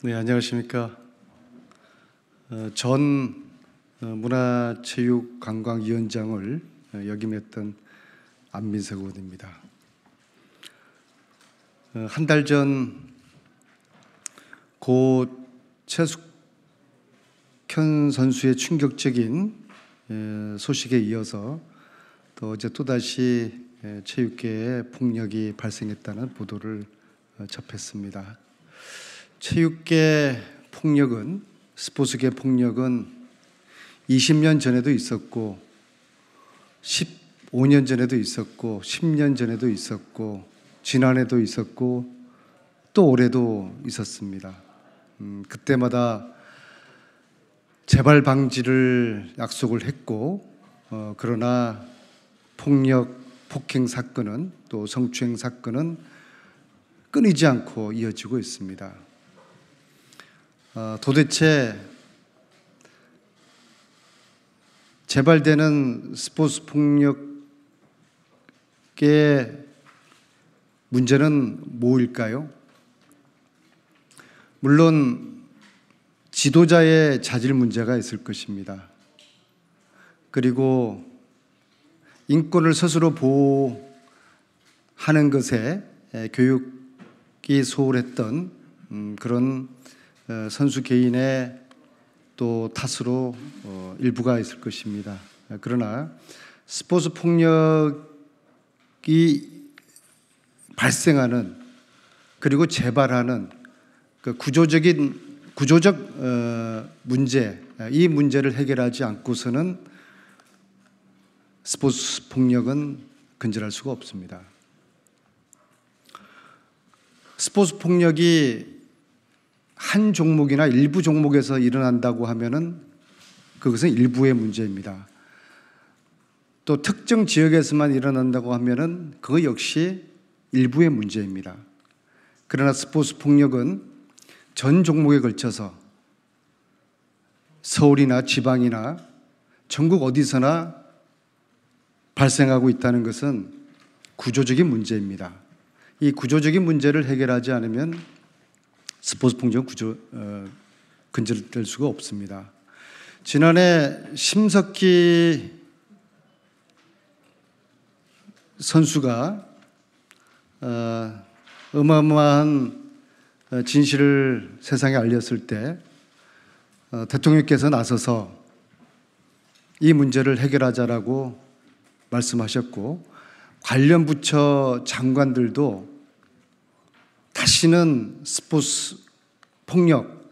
네, 안녕하십니까. 어, 전 어, 문화체육관광위원장을 어, 역임했던 안민석 의원입니다. 한 달 전 고 최숙현 선수의 충격적인 소식에 이어서 또 어제 또다시 체육계에 폭력이 발생했다는 보도를 접했습니다. 체육계 폭력은 스포츠계 폭력은 20년 전에도 있었고 15년 전에도 있었고 10년 전에도 있었고 지난해도 있었고 또 올해도 있었습니다. 음, 그때마다 재발 방지를 약속을 했고 어, 그러나 폭력 폭행 사건은 또 성추행 사건은 끊이지 않고 이어지고 있습니다. 어, 도대체 재발되는 스포츠 폭력의 문제는 뭐일까요? 물론 지도자의 자질 문제가 있을 것입니다. 그리고 인권을 스스로 보호하는 것에 교육이 소홀했던 음, 그런 어, 선수 개인의 또 탓으로 어, 일부가 있을 것입니다. 아, 그러나 스포츠 폭력이 발생하는 그리고 재발하는 그 구조적인 구조적 어, 문제 이 문제를 해결하지 않고서는 스포츠 폭력은 근절할 수가 없습니다. 스포츠 폭력이 한 종목이나 일부 종목에서 일어난다고 하면은 그것은 일부의 문제입니다. 또 특정 지역에서만 일어난다고 하면은 그거 역시 일부의 문제입니다. 그러나 스포츠 폭력은 전 종목에 걸쳐서 서울이나 지방이나 전국 어디서나 발생하고 있다는 것은 구조적인 문제입니다. 이 구조적인 문제를 해결하지 않으면 스포츠 풍경 구조 어, 근절될 수가 없습니다. 지난해 심석희 선수가 어, 어마어마한 어, 진실을 세상에 알렸을 때 어, 대통령께서 나서서 이 문제를 해결하자라고 말씀하셨고 관련 부처 장관들도 다시는 스포츠 폭력,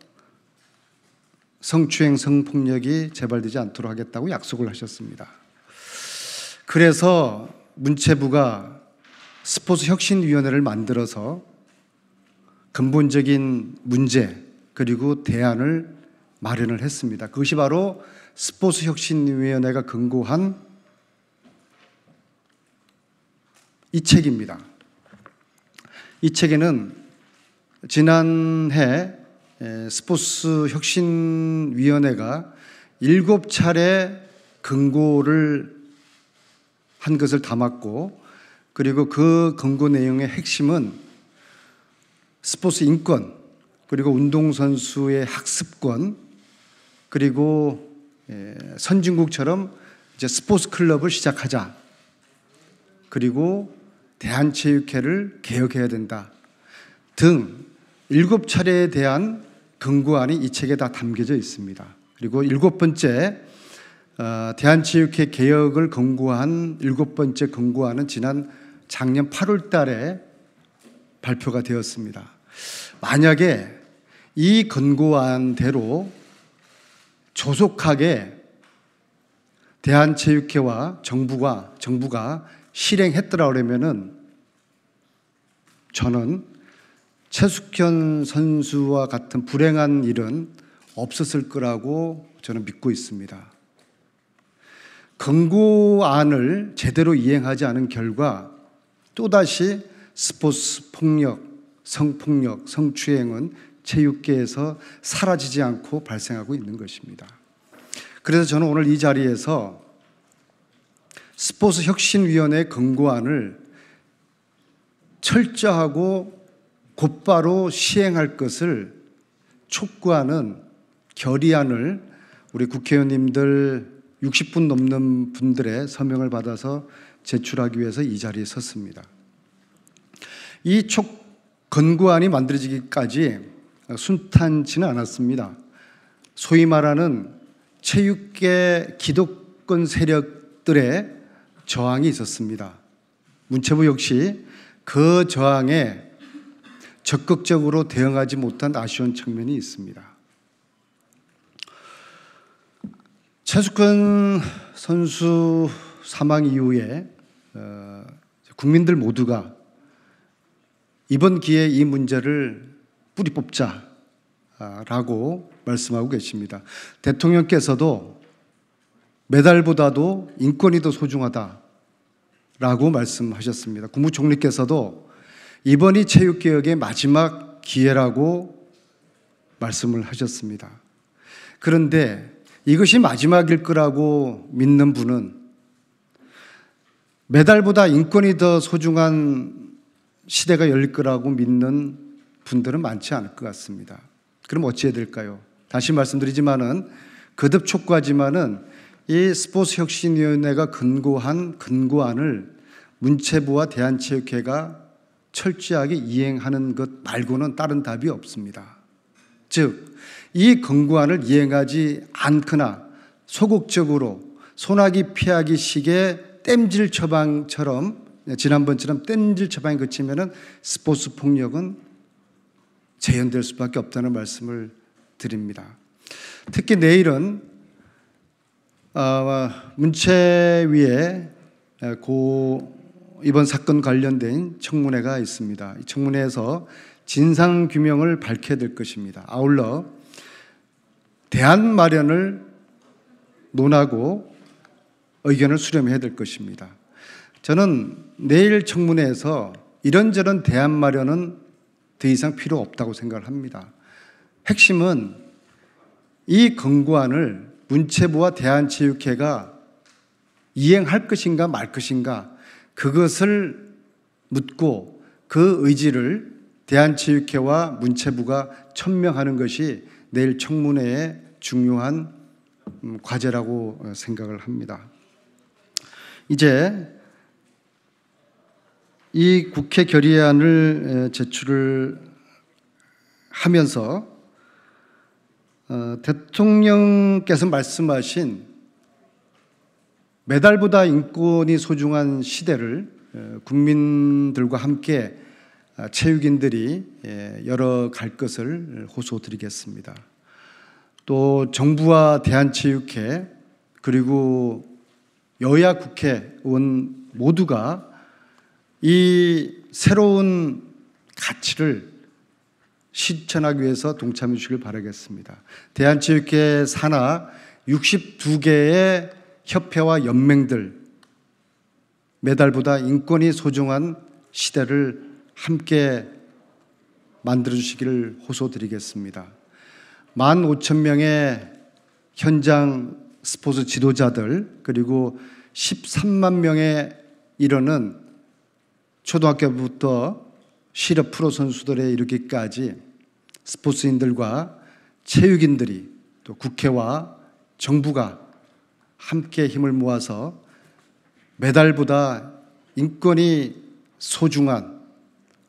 성추행, 성폭력이 재발되지 않도록 하겠다고 약속을 하셨습니다. 그래서 문체부가 스포츠 혁신위원회를 만들어서 근본적인 문제 그리고 대안을 마련을 했습니다. 그것이 바로 스포츠 혁신위원회가 근거한 이 책입니다. 이 책에는 지난해 스포츠 혁신위원회가 일곱 차례 근고를 한 것을 담았고 그리고 그 근고 내용의 핵심은 스포츠 인권 그리고 운동선수의 학습권 그리고 선진국처럼 이제 스포츠 클럽을 시작하자 그리고 대한체육회를 개혁해야 된다 등 일곱 차례에 대한 경고안이 이 책에 다 담겨져 있습니다. 그리고 일곱 번째 어, 대한체육회 개혁을 권고한 일곱 번째 권고안은 지난 작년 8월 달에 발표가 되었습니다. 만약에 이 권고안대로 조속하게 대한체육회와 정부가 정부가 실행했더라 그러면은 저는 최숙현 선수와 같은 불행한 일은 없었을 거라고 저는 믿고 있습니다. 경고안을 제대로 이행하지 않은 결과 또다시 스포츠 폭력, 성폭력, 성추행은 체육계에서 사라지지 않고 발생하고 있는 것입니다. 그래서 저는 오늘 이 자리에서 스포츠 혁신위원회 권고안을 철저하고 곧바로 시행할 것을 촉구하는 결의안을 우리 국회의원님들 60분 넘는 분들의 서명을 받아서 제출하기 위해서 이 자리에 섰습니다. 이 촉, 건구안이 만들어지기까지 순탄치는 않았습니다. 소위 말하는 체육계 기독권 세력들의 저항이 있었습니다. 문체부 역시 그 저항에 적극적으로 대응하지 못한 아쉬운 측면이 있습니다. 최숙근 선수 사망 이후에 어, 국민들 모두가 이번 기회에 이 문제를 뿌리 뽑자라고 말씀하고 계십니다. 대통령께서도 메달보다도 인권이 더 소중하다. 라고 말씀하셨습니다. 국무총리께서도 이번이 체육개혁의 마지막 기회라고 말씀을 하셨습니다. 그런데 이것이 마지막일 거라고 믿는 분은 메달보다 인권이 더 소중한 시대가 열릴 거라고 믿는 분들은 많지 않을 것 같습니다. 그럼 어찌해야 될까요? 다시 말씀드리지만은 거듭 촉구하지만은 이 스포츠 혁신위원회가 근고한 근고안을 문체부와 대한체육회가 철저하게 이행하는 것 말고는 다른 답이 없습니다. 즉, 이 근고안을 이행하지 않거나 소극적으로 소나기 피하기 식의 땜질 처방처럼 지난번처럼 땜질 처방에 그치면은 스포츠 폭력은 재현될 수밖에 없다는 말씀을 드립니다. 특히 내일은 어, 문체 위에 고 이번 사건 관련된 청문회가 있습니다. 청문회에서 진상 규명을 밝혀야 될 것입니다. 아울러 대안 마련을 논하고 의견을 수렴해야 될 것입니다. 저는 내일 청문회에서 이런저런 대안 마련은 더 이상 필요 없다고 생각을 합니다. 핵심은 이 권고안을 문체부와 대한체육회가 이행할 것인가 말 것인가 그것을 묻고 그 의지를 대한체육회와 문체부가 천명하는 것이 내일 청문회의 중요한 음, 과제라고 어, 생각을 합니다. 이제 이 국회 결의안을 제출을 하면서 어, 대통령께서 말씀하신 매달보다 인권이 소중한 시대를 어, 국민들과 함께 아, 체육인들이 예, 열어 갈 것을 호소드리겠습니다. 또 정부와 대한체육회 그리고 여야 국회의원 모두가 이 새로운 가치를 실천하기 위해서 동참해 주시길 바라겠습니다. 대한체육회 산하 62개의 협회와 연맹들 메달보다 인권이 소중한 시대를 함께 만들어 주시기를 호소드리겠습니다. 1 5 0 명의 현장 스포츠 지도자들 그리고 13만 명의 이르는 초등학교부터 실업 프로 선수들의 이르기까지 스포츠인들과 체육인들이 또 국회와 정부가 함께 힘을 모아서 메달보다 인권이 소중한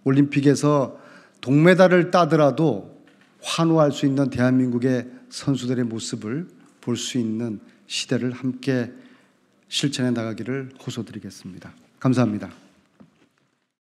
올림픽에서 동메달을 따더라도 환호할 수 있는 대한민국의 선수들의 모습을 볼 수 있는 시대를 함께 실천해 나가기를 호소드리겠습니다. 감사합니다.